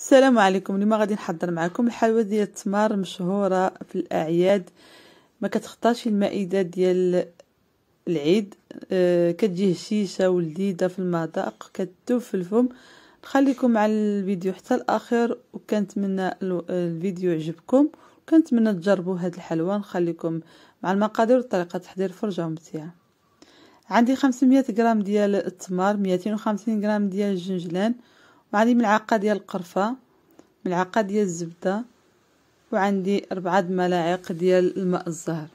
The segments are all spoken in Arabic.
السلام عليكم اليوم غادي نحضر معكم الحلوى ديال التمر مشهوره في الاعياد ما كتخطاش المائده ديال العيد أه كتجي هشيشه ولذيذه في المذاق كتذوب في الفم نخليكم مع الفيديو حتى الاخر وكنتمنى الفيديو يعجبكم وكنتمنى تجربوا هاد الحلوى نخليكم مع المقادير وطريقه تحضير فرجه ممتعه عندي 500 غرام ديال التمر 250 غرام ديال الجنجلان وعندي ملعقة ديال القرفة ملعقة ديال الزبدة وعندي أربعة ملاعق ديال الماء الزهر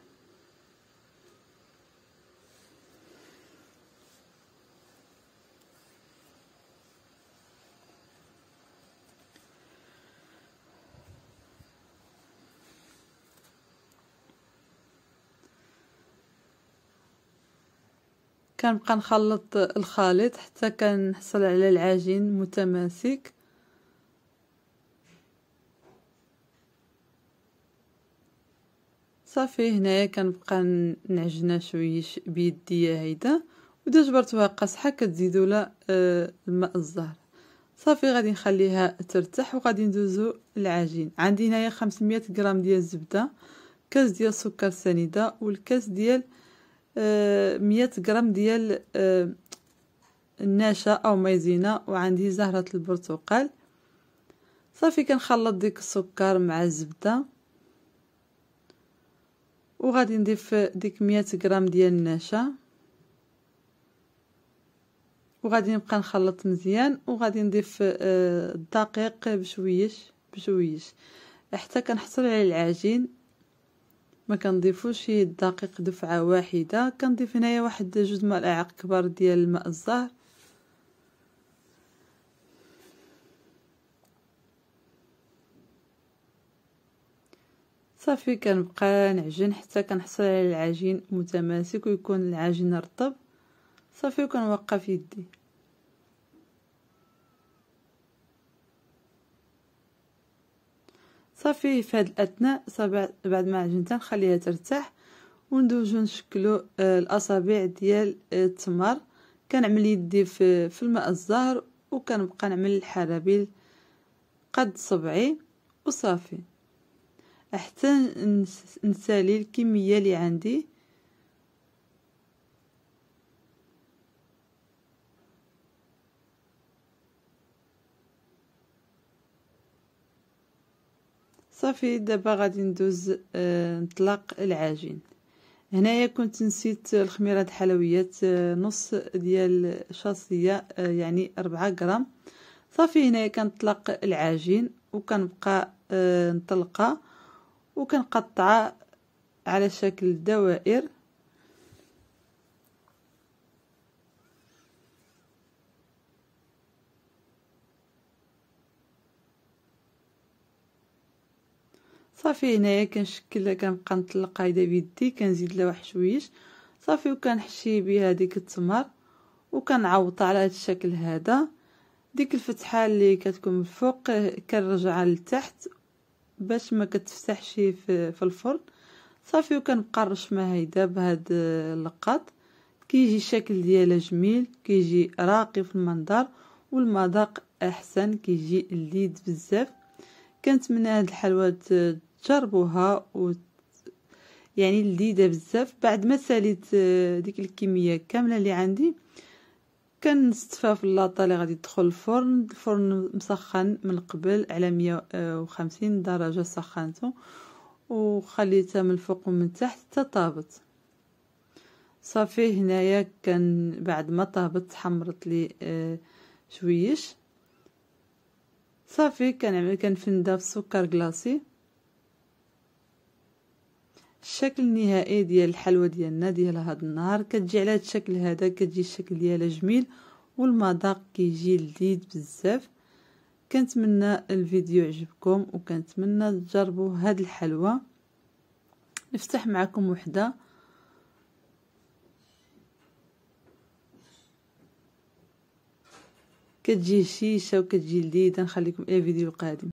كنبقى نخلط الخليط حتى كنحصل على العجين متماسك صافي هنايا كنبقى نعجنها شويه بيديا هيدا ودا جبرتوها قاصحه كتزيدوا لها آه، الماء الزهر صافي غادي نخليها ترتاح وغادي ندوزو العجين عندي هنايا 500 غرام ديال الزبده كاس ديال السكر سنيده والكاس ديال آه، مية غرام ديال آه، النشا او مايزينا وعندي زهرة البرتقال صافي كنخلط ديك السكر مع الزبده وغادي نضيف ديك مية غرام ديال النشا وغادي نبقى نخلط مزيان وغادي نضيف آه، الدقيق بشويش بشويش حتى كنحصل على العجين ما كنضيفوش الدقيق دفعه واحده كنضيف هنايا واحد جوج ملاعق كبار ديال الماء الزهر صافي كنبقى نعجن حتى كنحصل على العجين متماسك ويكون العجين رطب صافي وكنوقف يدي صافي في هاد الاثناء صابع بعد ما عجنتها نخليها ترتاح وندوزو نشكلو آه، الاصابع ديال آه، التمر كنعمل يدي في, في الماء الزهر وكنبقى نعمل الحرابيل قد صبعي وصافي حتى نسالي الكميه اللي عندي صافي دابا غادي ندوز آه، نطلق العجين هنايا كنت نسيت الخميره د الحلويات آه، نص ديال شاصيه آه، يعني 4 غرام صافي هنايا كنطلق العجين وكنبقى نطلقه وكنقطعه على شكل دوائر صافي هنايا كنشكل كنبقى نطلق هيدا بيدي كنزيد لها واحد شويش صافي وكنحشي بها ديك التمر وكنعوض على هاد الشكل هذا ديك الفتحه اللي كتكون من الفوق كنرجعها لتحت باش ما كتفتحش في, الفرن صافي وكنبقى الرشمه هيدا بهاد اللقاط كيجي الشكل ديالها جميل كيجي راقي في المنظر والمذاق احسن كيجي لذيذ بزاف كنتمنى هاد الحلوى تجربوها و يعني لذيذه بزاف بعد ما ساليت آه، ديك الكميه كامله اللي عندي كنستفها في اللاطه اللي غادي تدخل الفرن الفرن مسخن من قبل على 150 آه، درجه سخنته وخليتها من الفوق ومن تحت حتى طابت صافي هنايا كان بعد ما طابت تحمرت لي آه، شويش صافي كنعمل كنفندها بالسكر كلاصي الشكل النهائي ديال الحلوى ديالنا ديال هاد النهار كتجي على هاد الشكل هذا كتجي الشكل ديالها جميل والمذاق كيجي لذيذ بزاف كنتمنى الفيديو عجبكم وكنتمنى تجربوا هاد الحلوى نفتح معكم وحده كتجي شيشه وكتجي لذيذه نخليكم اي فيديو قادم